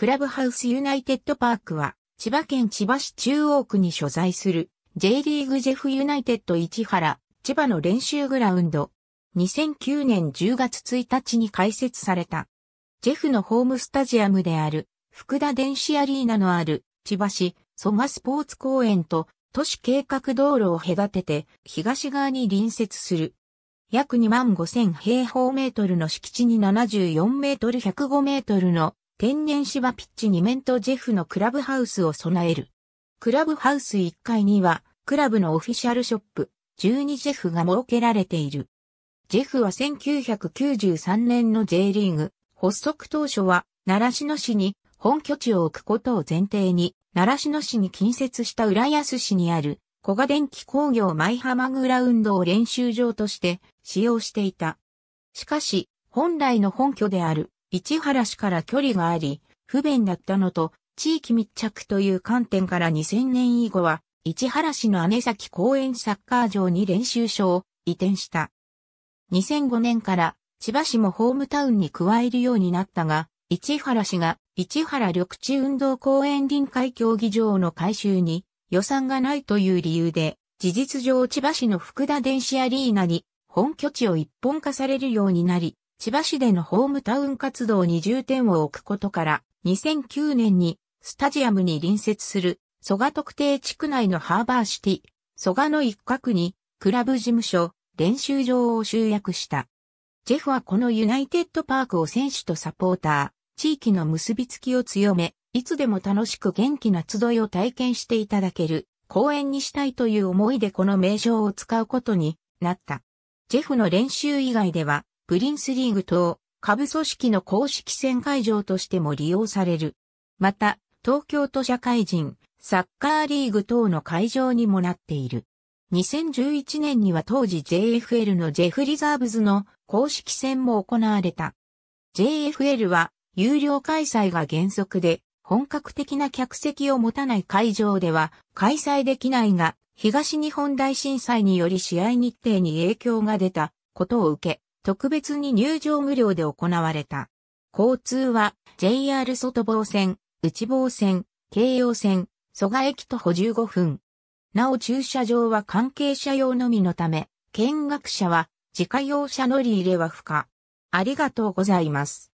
クラブハウスユナイテッドパークは、千葉県千葉市中央区に所在する、J リーグジェフユナイテッド市原、千葉の練習グラウンド。2009年10月1日に開設された。ジェフのホームスタジアムである、福田電子アリーナのある、千葉市、蘇我スポーツ公園と、都市計画道路を隔てて、東側に隣接する。約2万5000平方メートルの敷地に74メートル105メートルの天然芝ピッチ2面とジェフのクラブハウスを備える。クラブハウス1階には、クラブのオフィシャルショップ、12ジェフが設けられている。ジェフは1993年の J リーグ、発足当初は、奈良市の市に本拠地を置くことを前提に、奈良市の市に近接した浦安市にある、小賀電気工業舞浜グラウンドを練習場として使用していた。しかし、本来の本拠である市原市から距離があり、不便だったのと、地域密着という観点から2000年以後は、市原市の姉崎公園サッカー場に練習所を移転した。2005年から千葉市もホームタウンに加えるようになったが、市原市が市原緑地運動公園臨海競技場の改修に予算がないという理由で、事実上千葉市の福田電子アリーナに本拠地を一本化されるようになり、千葉市でのホームタウン活動に重点を置くことから、2009年にスタジアムに隣接する蘇我特定地区内のハーバーシティ、蘇我の一角にクラブ事務所、練習場を集約した。ジェフはこのユナイテッドパークを選手とサポーター、地域の結びつきを強め、いつでも楽しく元気な集いを体験していただける公園にしたいという思いでこの名称を使うことになった。ジェフの練習以外では、プリンスリーグ等、下部組織の公式戦会場としても利用される。また、東京都社会人、サッカーリーグ等の会場にもなっている。2011年には当時 JFL のジェフリザーブズの公式戦も行われた。JFL は有料開催が原則で本格的な客席を持たない会場では開催できないが東日本大震災により試合日程に影響が出たことを受け特別に入場無料で行われた。交通は JR 外房線、内房線、京葉線、蘇我駅徒歩15分。なお駐車場は関係者用のみのため、見学者は自家用車乗り入れは不可。ありがとうございます。